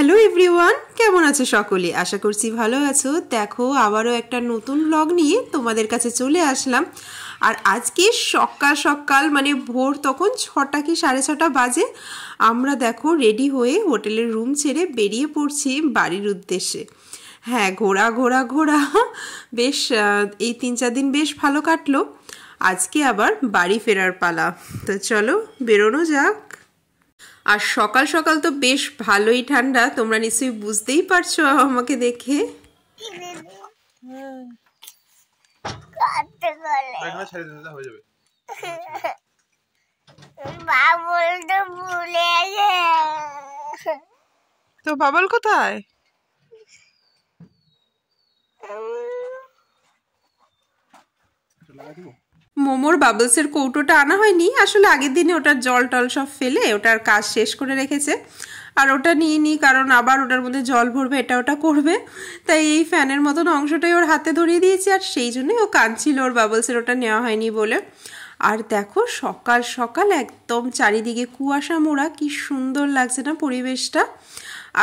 Hello everyone কেমন আছো সকলে আশা করছি ভালো আছো দেখো আবারও একটা নতুন ব্লগ নিয়ে তোমাদের কাছে চলে আসলাম আর আজকে সকাল সকাল মানে ভোর তখন ছটা কি সাড়ে ছটা বাজে আমরা দেখো রেডি হয়ে হোটেলের রুম ছেড়ে বেরিয়ে পড়ছি বাড়ির উদ্দেশ্যে হ্যাঁ ঘোরা ঘোরা ঘোরা বেশ এই তিন চার দিন বেশ ভালো কাটলো আজকে আবার বাড়ি ফেরার পালা তো চলো বেরোনো যাক আর সকাল সকাল তো বেশ ভালোই ঠান্ডা তোমরা নিশ্চয়ই বুঝতেই পারছো আমাকে দেখে তো বাবল কোথায় মোমোর বাবলসের কৌটোটা আনা হয়নি আসলে আগের দিনে ওটার জল টল সব ফেলে ওটার কাজ শেষ করে রেখেছে আর ওটা নিয়ে নিই কারণ আবার ওটার মধ্যে জল ভরবে এটা ওটা করবে তাই এই ফ্যানের মতন অংশটাই ওর হাতে ধরিয়ে দিয়েছি আর সেই জন্যই ও কাঁদছিল ওর বাবলসের ওটা নেওয়া হয়নি বলে আর দেখো সকাল সকাল একদম চারিদিকে কুয়াশা মোড়া কি সুন্দর লাগছে না পরিবেশটা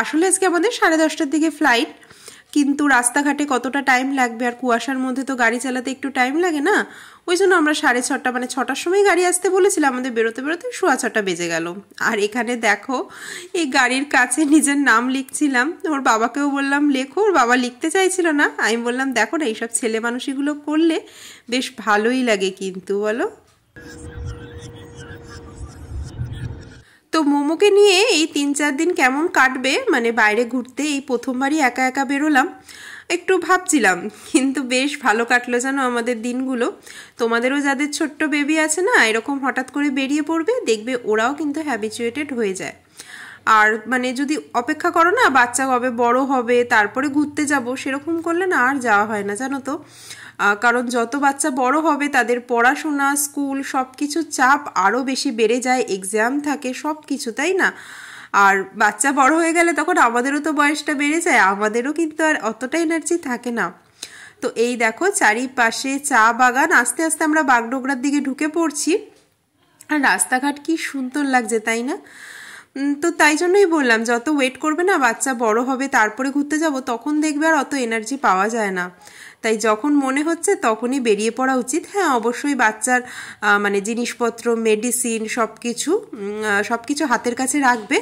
আসলে আজকে আমাদের সাড়ে দশটার দিকে ফ্লাইট কিন্তু রাস্তাঘাটে কতটা টাইম লাগবে আর কুয়াশার মধ্যে তো গাড়ি চালাতে একটু টাইম লাগে না ওই জন্য আমরা সাড়ে ছটা মানে ছটার সময় গাড়ি আসতে বলেছিলাম আমাদের বেরোতে বেরোতে সোয়া ছটা বেজে গেল আর এখানে দেখো এই গাড়ির কাছে নিজের নাম লিখছিলাম ওর বাবাকেও বললাম লেখো ওর বাবা লিখতে চাইছিল না আমি বললাম দেখো না এইসব ছেলে মানুষগুলো করলে বেশ ভালোই লাগে কিন্তু বলো তো মোমোকে নিয়ে এই তিন চার দিন কেমন কাটবে মানে বাইরে ঘুরতে এই প্রথমবারই একা একা বেরোলাম একটু ভাবছিলাম কিন্তু বেশ ভালো কাটলো জানো আমাদের দিনগুলো তোমাদেরও যাদের ছোট্ট বেবি আছে না এরকম হঠাৎ করে বেরিয়ে পড়বে দেখবে ওরাও কিন্তু হ্যাবিচুয়েটেড হয়ে যায় আর মানে যদি অপেক্ষা করো না বাচ্চা কবে বড় হবে তারপরে ঘুরতে যাব সেরকম করলে না আর যাওয়া হয় না জানো তো কারণ যত বাচ্চা বড় হবে তাদের পড়াশোনা স্কুল সব কিছু চাপ আরও বেশি বেড়ে যায় এক্সাম থাকে সব কিছু তাই না আর বাচ্চা বড় হয়ে গেলে তখন আমাদেরও তো বয়সটা বেড়ে যায় আমাদেরও কিন্তু আর অতটা এনার্জি থাকে না তো এই দেখো চারিপাশে চা বাগান আস্তে আস্তে আমরা বাগডোগরার দিকে ঢুকে পড়ছি আর রাস্তাঘাট কি সুন্দর লাগছে তাই না তো তাই জন্যই বললাম যত ওয়েট করবে না বাচ্চা বড় হবে তারপরে ঘুরতে যাব তখন দেখবে আর অত এনার্জি পাওয়া যায় না তাই যখন মনে হচ্ছে তখনই বেরিয়ে পড়া উচিত হ্যাঁ অবশ্যই বাচ্চার মানে জিনিসপত্র মেডিসিন সব কিছু সব কিছু হাতের কাছে রাখবে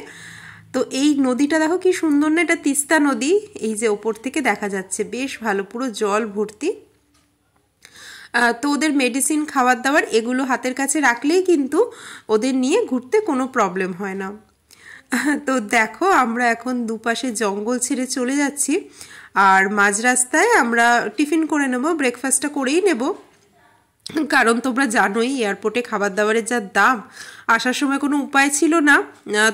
তো এই নদীটা দেখো কি সুন্দর না এটা তিস্তা নদী এই যে ওপর থেকে দেখা যাচ্ছে বেশ ভালো পুরো জল ভর্তি তো ওদের মেডিসিন খাবার দাবার এগুলো হাতের কাছে রাখলেই কিন্তু ওদের নিয়ে ঘুরতে কোনো প্রবলেম হয় না তো দেখো আমরা এখন দুপাশে জঙ্গল ছেড়ে চলে যাচ্ছি আর মাঝ রাস্তায় আমরা টিফিন করে নেব ব্রেকফাস্টটা করেই নেব কারণ তোমরা জানোই এয়ারপোর্টে খাবার দাবারের যা দাম আসার সময় কোনো উপায় ছিল না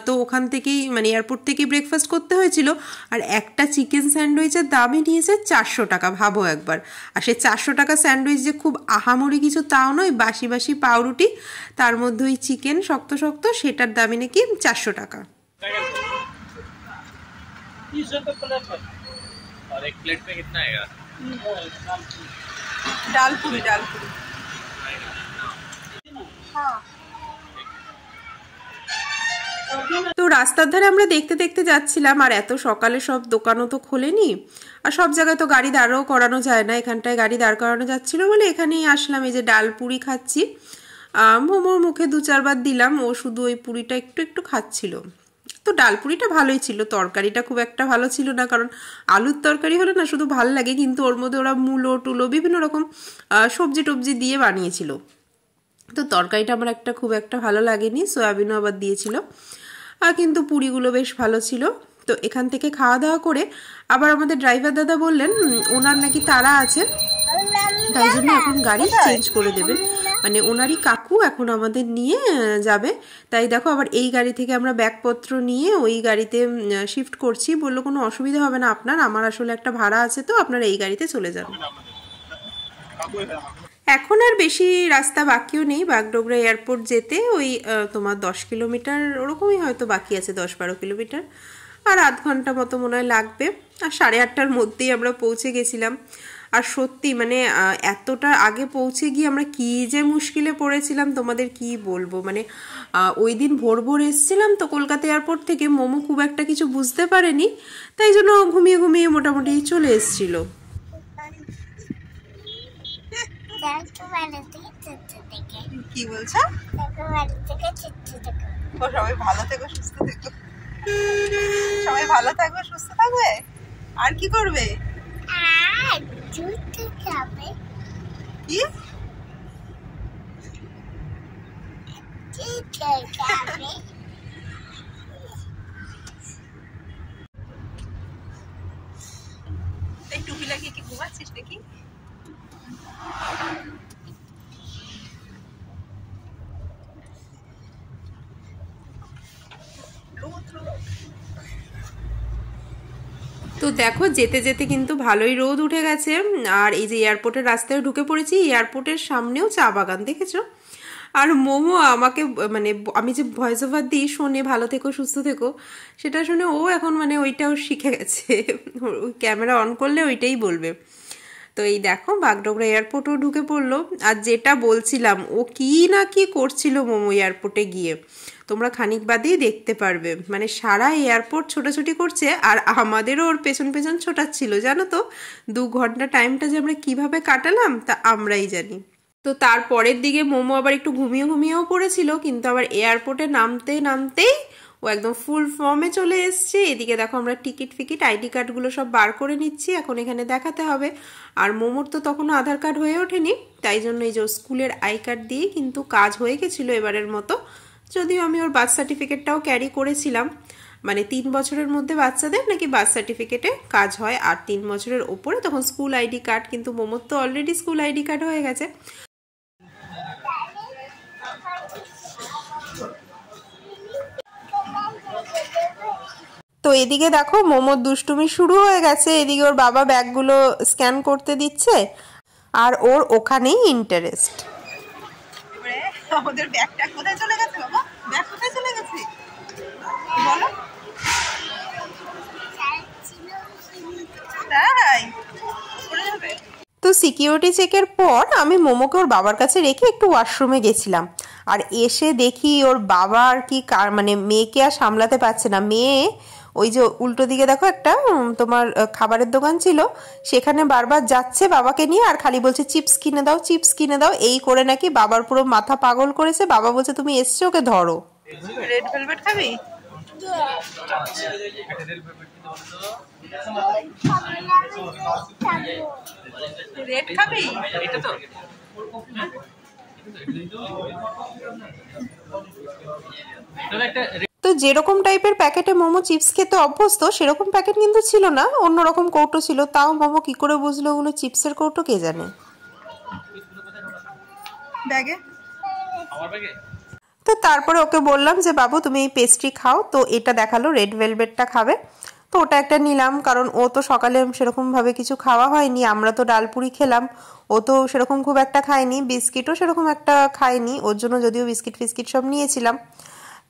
তো ওখান থেকেই মানে এয়ারপোর্ট থেকেই ব্রেকফাস্ট করতে হয়েছিল আর একটা চিকেন স্যান্ডউইচের দামই নিয়েছে চারশো টাকা ভাবো একবার আর সে চারশো টাকা স্যান্ডউইচ যে খুব আহামরি কিছু তাও নয় বাসি বাসি পাউরুটি তার মধ্যে ওই চিকেন শক্ত শক্ত সেটার দামই নাকি চারশো টাকা और एक प्लेट में कितना आएगा पूरी তো রাস্তার ধারে আমরা দেখতে দেখতে যাচ্ছিলাম আর এত সকালে সব দোকানও তো খোলেনি আর সব জায়গায় তো গাড়ি দাঁড়ও করানো যায় না এখানটায় গাড়ি দাঁড় করানো যাচ্ছিলো বলে এখানেই আসলাম এই যে ডাল পুরি খাচ্ছি মোমোর মুখে দু চারবার দিলাম ও শুধু ওই পুরিটা একটু একটু খাচ্ছিল তো ডালপুরিটা ভালোই ছিল তরকারিটা খুব একটা ভালো ছিল না কারণ আলুর তরকারি হলে না শুধু ভাল লাগে কিন্তু ওর মধ্যে ওরা মূলো টুলো বিভিন্ন রকম সবজি টবজি দিয়ে বানিয়েছিল তো তরকারিটা আমার একটা খুব একটা ভালো লাগেনি সয়াবিনও আবার দিয়েছিল কিন্তু পুরিগুলো বেশ ভালো ছিল তো এখান থেকে খাওয়া দাওয়া করে আবার আমাদের ড্রাইভার দাদা বললেন ওনার নাকি তারা আছে তাই জন্য এখন গাড়ি চেঞ্জ করে দেবেন মানে ওনারই কাকু এখন আমাদের নিয়ে যাবে তাই দেখো আবার এই গাড়ি থেকে আমরা ব্যাগপত্র নিয়ে ওই গাড়িতে শিফট করছি বললো কোনো অসুবিধা হবে না আপনার আমার আসলে একটা ভাড়া আছে তো আপনারা এই গাড়িতে চলে যাবে এখন আর বেশি রাস্তা বাকিও নেই বাগডোগরা এয়ারপোর্ট যেতে ওই তোমার দশ কিলোমিটার ওরকমই হয়তো বাকি আছে দশ বারো কিলোমিটার আর আধ ঘন্টা মতো মনে হয় লাগবে আর সাড়ে আটটার মধ্যেই আমরা পৌঁছে গেছিলাম আর সত্যি মানে এতটা আগে পৌঁছে গিয়ে আমরা কি যে মুশকিলে পড়েছিলাম তোমাদের কি বলবো মানে ওই দিন ভোর ভোর এসেছিলাম তো কলকাতা এয়ারপোর্ট থেকে মোমো খুব একটা কিছু বুঝতে পারেনি তাই জন্য ঘুমিয়ে ঘুমিয়ে মোটামুটি চলে এসছিল বলছো সবাই ভালো থেকো সুস্থ থেকো সবাই ভালো থাকবে সুস্থ থাকবে আর কি করবে Yeah. टू व्हीलर की घुमा सिर्फ देखी তো দেখো যেতে যেতে কিন্তু ভালোই রোদ উঠে গেছে আর এই যে এয়ারপোর্টের রাস্তায় ঢুকে পড়েছি এয়ারপোর্টের সামনেও চা বাগান দেখেছো আর মোমো আমাকে মানে আমি যে ভয়েস ওভার দিই শোনে ভালো থেকো সুস্থ থেকো সেটা শুনে ও এখন মানে ওইটাও শিখে গেছে ক্যামেরা অন করলে ওইটাই বলবে তো এই দেখো বাগডোগরা এয়ারপোর্টও ঢুকে পড়লো আর যেটা বলছিলাম ও কি না কি করছিল মোমো এয়ারপোর্টে গিয়ে তোমরা খানিক বাদেই দেখতে পারবে মানে সারা এয়ারপোর্ট ছোটাছুটি করছে আর আমাদেরও ওর পেছন পেছন ছোটাচ্ছিল জানো তো দু ঘন্টা টাইমটা যে আমরা কিভাবে কাটালাম তা আমরাই জানি তো তারপরের দিকে মোমো আবার একটু ঘুমিয়ে ঘুমিয়েও পড়েছিল কিন্তু আবার এয়ারপোর্টে নামতে নামতেই ও একদম ফুল ফর্মে চলে এসছে এদিকে দেখো আমরা টিকিট ফিকিট আইডি কার্ডগুলো সব বার করে নিচ্ছি এখন এখানে দেখাতে হবে আর মোমোর তো তখনও আধার কার্ড হয়ে ওঠেনি তাই জন্য এই যে স্কুলের আই কার্ড দিয়ে কিন্তু কাজ হয়ে গেছিলো এবারের মতো যদিও আমি ওর বার্থ সার্টিফিকেটটাও ক্যারি করেছিলাম মানে তিন বছরের মধ্যে বাচ্চাদের নাকি বার্থ সার্টিফিকেটে কাজ হয় আর তিন বছরের ওপরে তখন স্কুল আইডি কার্ড কিন্তু মোমোর তো অলরেডি স্কুল আইডি কার্ড হয়ে গেছে তো এদিকে দেখো মোমোর দুষ্টুমি শুরু হয়ে গেছে এদিকে ওর বাবা ব্যাগগুলো স্ক্যান করতে দিচ্ছে আর ওর ওখানেই ইন্টারেস্ট আমাদের ব্যাগটা কোথায় চলে গেছে বাবা তো সিকিউরিটি চেকের পর আমি মোমোকে ওর বাবার কাছে রেখে একটু ওয়াশরুমে গেছিলাম আর এসে দেখি ওর বাবা আর কি কার মানে মেয়েকে আর সামলাতে পারছে না মেয়ে ওই যে উল্টো দিকে দেখো একটা তোমার খাবারের দোকান ছিল সেখানে বারবার যাচ্ছে বাবাকে নিয়ে আর খালি বলছে চিপস কিনে দাও চিপস কিনে দাও এই করে নাকি বাবার পুরো মাথা পাগল করেছে বাবা বলছে তুমি এসছো ওকে ধরো রেড ভেলভেট খাবি রেড খাবি এটা তো একটা তো যেরকম টাইপের প্যাকেটে মোমো চিপস খেতে অভ্যস্ত সেরকম প্যাকেট কিন্তু ছিল না অন্যরকম কৌটো ছিল তাও মোমো কি করে বুঝলো ওগুলো চিপসের কৌটো কে জানে ব্যাগে তো তারপরে ওকে বললাম যে বাবু তুমি এই পেস্ট্রি খাও তো এটা দেখালো রেড ভেলভেটটা খাবে তো ওটা একটা নিলাম কারণ ও তো সকালে সেরকমভাবে কিছু খাওয়া হয়নি আমরা তো ডালপুরি খেলাম ও তো সেরকম খুব একটা খায়নি বিস্কিটও সেরকম একটা খায়নি ওর জন্য যদিও বিস্কিট ফিস্কিট সব নিয়েছিলাম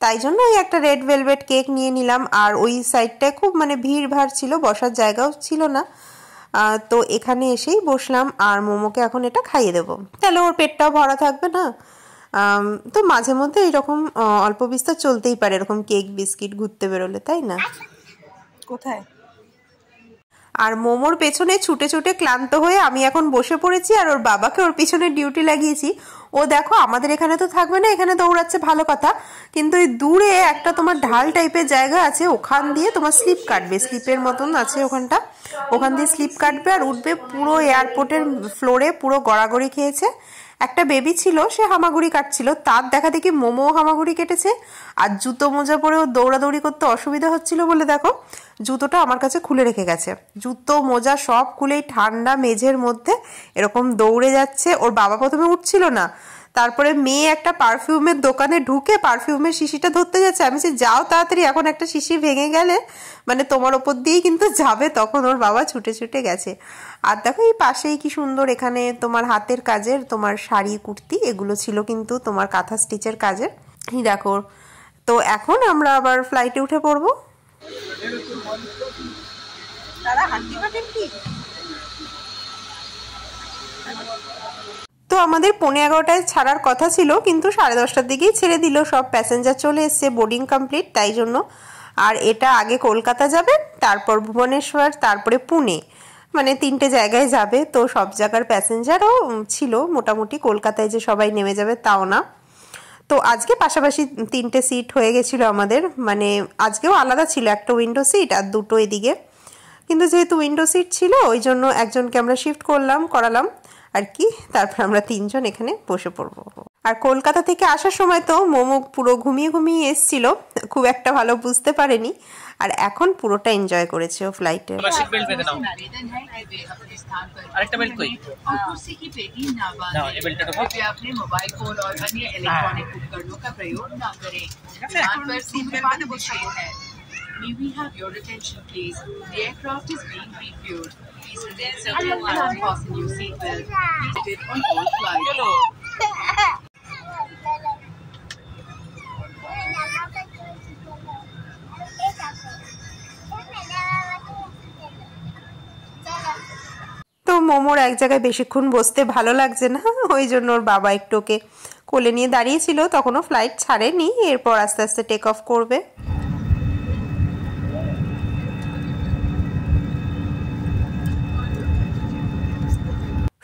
তাই জন্য ওই একটা রেড ভেলভেট কেক নিয়ে নিলাম আর ওই সাইডটায় খুব মানে ভিড় ভাড় ছিল বসার জায়গাও ছিল না তো এখানে এসেই বসলাম আর মোমোকে এখন এটা খাইয়ে দেবো তাহলে ওর পেটটাও ভরা থাকবে না তো মাঝে মধ্যে এরকম অল্প বিস্তার চলতেই পারে এরকম কেক বিস্কিট ঘুরতে বেরোলে তাই না কোথায় আর মোমোর পেছনে ছুটে ছুটে ক্লান্ত হয়ে আমি এখন বসে পড়েছি আর ওর বাবাকে ওর পিছনে ডিউটি লাগিয়েছি ও দেখো আমাদের এখানে তো থাকবে না এখানে দৌড়াচ্ছে ভালো কথা কিন্তু এই দূরে একটা তোমার ঢাল টাইপের জায়গা আছে ওখান দিয়ে তোমার স্লিপ কাটবে স্লিপের মতন আছে ওখানটা ওখান দিয়ে স্লিপ কাটবে আর উঠবে পুরো এয়ারপোর্টের ফ্লোরে পুরো গড়াগড়ি খেয়েছে একটা বেবি ছিল সে হামাগুড়ি কাটছিল তার দেখা দেখি মোমো হামাগুড়ি কেটেছে আর জুতো মোজা পরেও দৌড়াদৌড়ি করতে অসুবিধা হচ্ছিল বলে দেখো জুতোটা আমার কাছে খুলে রেখে গেছে জুতো মোজা সব খুলেই ঠান্ডা মেঝের মধ্যে এরকম দৌড়ে যাচ্ছে ওর বাবা প্রথমে উঠছিল না তারপরে মেয়ে একটা পারফিউমের দোকানে ঢুকে পারফিউমের শিশিটা ধরতে যাচ্ছে আমি সে যাও তাড়াতাড়ি এখন একটা শিশি ভেঙে গেলে মানে তোমার ওপর দিয়েই কিন্তু যাবে তখন ওর বাবা ছুটে ছুটে গেছে আর দেখো এই পাশেই কি সুন্দর এখানে তোমার হাতের কাজের তোমার শাড়ি কুর্তি এগুলো ছিল কিন্তু তোমার কাঁথা স্টিচের কাজের দেখো তো এখন আমরা আবার ফ্লাইটে উঠে পড়বো তো আমাদের পৌনে এগারোটায় ছাড়ার কথা ছিল কিন্তু সাড়ে দশটার দিকেই ছেড়ে দিল সব প্যাসেঞ্জার চলে এসছে বোর্ডিং কমপ্লিট তাই জন্য আর এটা আগে কলকাতা যাবে তারপর ভুবনেশ্বর তারপরে পুনে মানে তিনটে জায়গায় যাবে তো সব জায়গার প্যাসেঞ্জারও ছিল মোটামুটি কলকাতায় যে সবাই নেমে যাবে তাও না তো আজকে পাশাপাশি তিনটে সিট হয়ে গেছিলো আমাদের মানে আজকেও আলাদা ছিল একটা উইন্ডো সিট আর দুটো এদিকে কিন্তু যেহেতু উইন্ডো সিট ছিল ওই জন্য একজনকে আমরা শিফট করলাম করালাম আর কি তারপর আমরা তিনজন এখানে বসে পড়বো আর কলকাতা থেকে আসার সময় তো মোমো পুরো ঘুমিয়ে ঘুমিয়ে এসছিল খুব একটা ভালো বুঝতে পারেনি আর এখন পুরোটা এনজয় করেছে ও ফ্লাইটে May we have your attention, please? The aircraft is being refueled. Please remain seated and fasten your seatbelt. Please sit on all flights. মোমোর এক জায়গায় বেশিক্ষণ বসতে ভালো লাগছে না ওই জন্য ওর বাবা একটু ওকে কোলে নিয়ে দাঁড়িয়েছিল তখনও ফ্লাইট ছাড়েনি এরপর আস্তে আস্তে টেক অফ করবে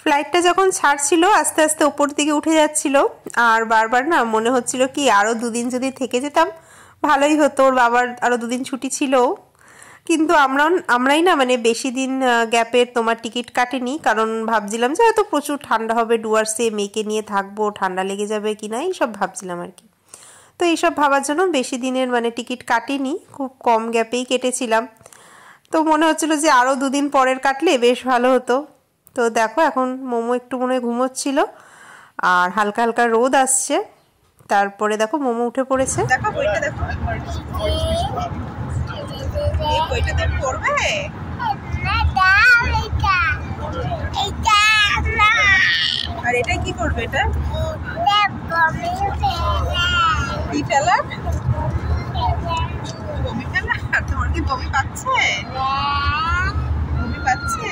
ফ্লাইটটা যখন ছাড়ছিল আস্তে আস্তে উপর দিকে উঠে যাচ্ছিল আর বারবার না মনে হচ্ছিল কি আরও দুদিন যদি থেকে যেতাম ভালোই হতো ওর বাবার আরও দুদিন ছুটি ছিল কিন্তু আমরা আমরাই না মানে বেশি দিন গ্যাপের তোমার টিকিট কাটেনি কারণ ভাবছিলাম যে হয়তো প্রচুর ঠান্ডা হবে ডুয়ার্সে মেয়েকে নিয়ে থাকবো ঠান্ডা লেগে যাবে কি না এইসব ভাবছিলাম আর কি তো এইসব ভাবার জন্য বেশি দিনের মানে টিকিট কাটেনি খুব কম গ্যাপেই কেটেছিলাম তো মনে হচ্ছিল যে আরও দুদিন পরের কাটলে বেশ ভালো হতো তো দেখো এখন মোমো একটু মনে হয় ঘুমোচ্ছিল আর হালকা হালকা রোদ আসছে তারপরে দেখো মোমো উঠে পড়েছে দেখো দেখো এই বইটাতে পড়বে আর এটা কি করবে এটা কি ফেলার তোমার কি বমি পাচ্ছে বমি পাচ্ছে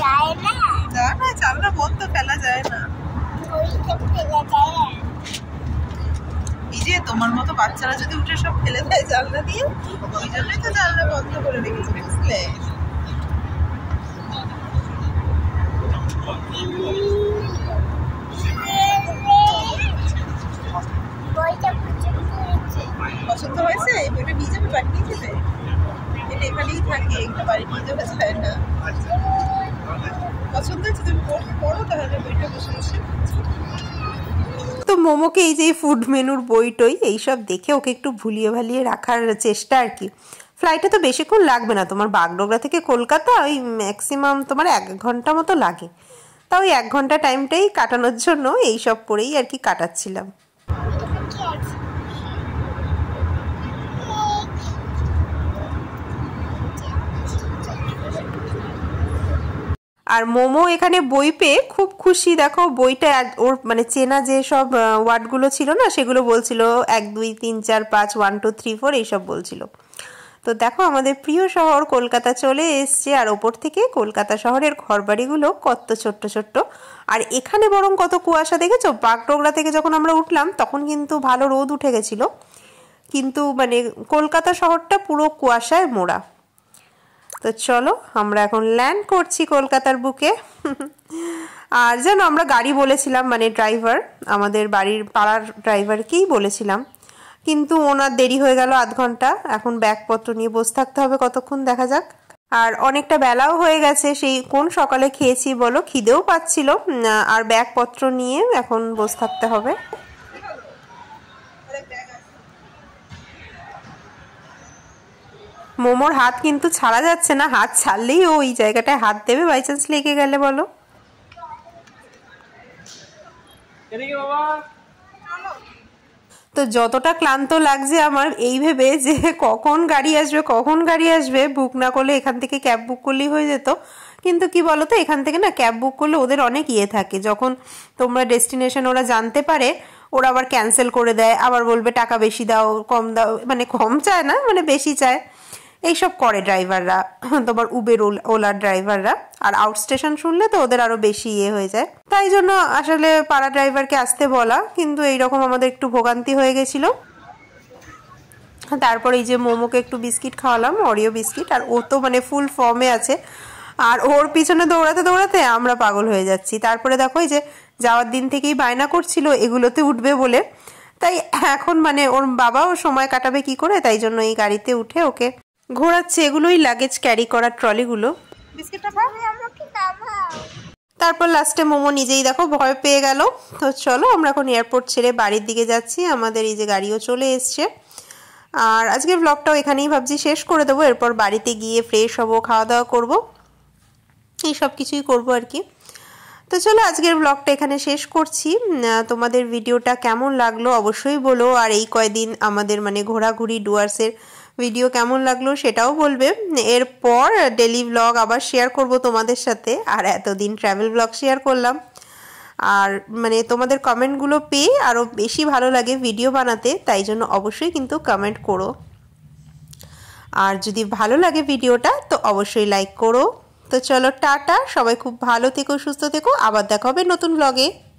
যায় না না চালনা বন্ধ ফেলা যায় না যে তোমার মতো বাচ্চারা যদি উঠে সব ফেলে দেয় জানলা দিয়ে ওই জন্যই তো জানলা বন্ধ করে রেখেছি বুঝলে ওকে এই যে ফুড মেনুর বই টই এইসব দেখে ওকে একটু ভুলিয়ে ভালিয়ে রাখার চেষ্টা আর কি ফ্লাইটে তো বেশিক্ষণ লাগবে না তোমার বাগডোগরা থেকে কলকাতা ওই ম্যাক্সিমাম তোমার এক ঘন্টা মতো লাগে তাও এক ঘন্টা টাইমটাই কাটানোর জন্য এই সব পরেই আর কি কাটাচ্ছিলাম আর মোমো এখানে বই পেয়ে খুব খুশি দেখো বইটা ওর মানে চেনা যে সব ওয়ার্ডগুলো ছিল না সেগুলো বলছিল এক দুই তিন চার পাঁচ ওয়ান টু থ্রি ফোর এইসব বলছিল তো দেখো আমাদের প্রিয় শহর কলকাতা চলে এসছে আর ওপর থেকে কলকাতা শহরের ঘরবাড়িগুলো কত ছোট্ট ছোট্ট আর এখানে বরং কত কুয়াশা দেখেছো বাগডোগরা থেকে যখন আমরা উঠলাম তখন কিন্তু ভালো রোদ উঠে গেছিলো কিন্তু মানে কলকাতা শহরটা পুরো কুয়াশায় মোড়া তো চলো আমরা এখন ল্যান্ড করছি কলকাতার বুকে আর যেন আমরা গাড়ি বলেছিলাম মানে ড্রাইভার আমাদের বাড়ির পাড়ার ড্রাইভারকেই বলেছিলাম কিন্তু ওনার দেরি হয়ে গেল আধ ঘন্টা এখন ব্যাগপত্র নিয়ে বসে থাকতে হবে কতক্ষণ দেখা যাক আর অনেকটা বেলাও হয়ে গেছে সেই কোন সকালে খেয়েছি বলো খিদেও পাচ্ছিল আর ব্যাগপত্র নিয়ে এখন বসে থাকতে হবে মোমোর হাত কিন্তু ছাড়া যাচ্ছে না হাত ছাড়লেই ও জায়গাটায় হাত দেবে বাই চান্স লেগে গেলে বলো তো যতটা ক্লান্ত লাগছে আমার এই ভেবে যে কখন গাড়ি আসবে কখন গাড়ি আসবে বুক না করলে এখান থেকে ক্যাব বুক করলেই হয়ে যেত কিন্তু কি বলো তো এখান থেকে না ক্যাব বুক করলে ওদের অনেক ইয়ে থাকে যখন তোমরা ডেস্টিনেশন ওরা জানতে পারে ওরা আবার ক্যান্সেল করে দেয় আবার বলবে টাকা বেশি দাও কম দাও মানে কম চায় না মানে বেশি চায় এইসব করে ড্রাইভাররা তোমার উবের ওলার ড্রাইভাররা আর আউট স্টেশন শুনলে তো ওদের আরও বেশি ইয়ে হয়ে যায় তাই জন্য আসলে পাড়া ড্রাইভারকে আসতে বলা কিন্তু এইরকম আমাদের একটু ভোগান্তি হয়ে গেছিলো তারপর এই যে মোমোকে একটু বিস্কিট খাওয়ালাম অরিও বিস্কিট আর ও তো মানে ফুল ফর্মে আছে আর ওর পিছনে দৌড়াতে দৌড়াতে আমরা পাগল হয়ে যাচ্ছি তারপরে দেখো এই যে যাওয়ার দিন থেকেই বায়না করছিল এগুলোতে উঠবে বলে তাই এখন মানে ওর বাবাও সময় কাটাবে কি করে তাই জন্য এই গাড়িতে উঠে ওকে ঘোরাচ্ছে এগুলোই লাগেজ ক্যারি করা ট্রলিগুলো তারপর লাস্টে মোমো নিজেই দেখো ভয় পেয়ে গেল তো চলো আমরা এখন এয়ারপোর্ট ছেড়ে বাড়ির দিকে যাচ্ছি আমাদের এই যে গাড়িও চলে এসছে আর আজকের ব্লগটাও এখানেই ভাবছি শেষ করে দেবো এরপর বাড়িতে গিয়ে ফ্রেশ হবো খাওয়া দাওয়া করবো এই সব কিছুই করবো আর কি তো চলো আজকের ব্লগটা এখানে শেষ করছি তোমাদের ভিডিওটা কেমন লাগলো অবশ্যই বলো আর এই কয়দিন আমাদের মানে ঘোরাঘুরি ডুয়ার্সের ভিডিও কেমন লাগলো সেটাও বলবে এরপর ডেলি ব্লগ আবার শেয়ার করব তোমাদের সাথে আর এতদিন ট্রাভেল ব্লগ শেয়ার করলাম আর মানে তোমাদের কমেন্টগুলো পেয়ে আরও বেশি ভালো লাগে ভিডিও বানাতে তাই জন্য অবশ্যই কিন্তু কমেন্ট করো আর যদি ভালো লাগে ভিডিওটা তো অবশ্যই লাইক করো তো চলো টাটা সবাই খুব ভালো থেকো সুস্থ থেকো আবার দেখা হবে নতুন ব্লগে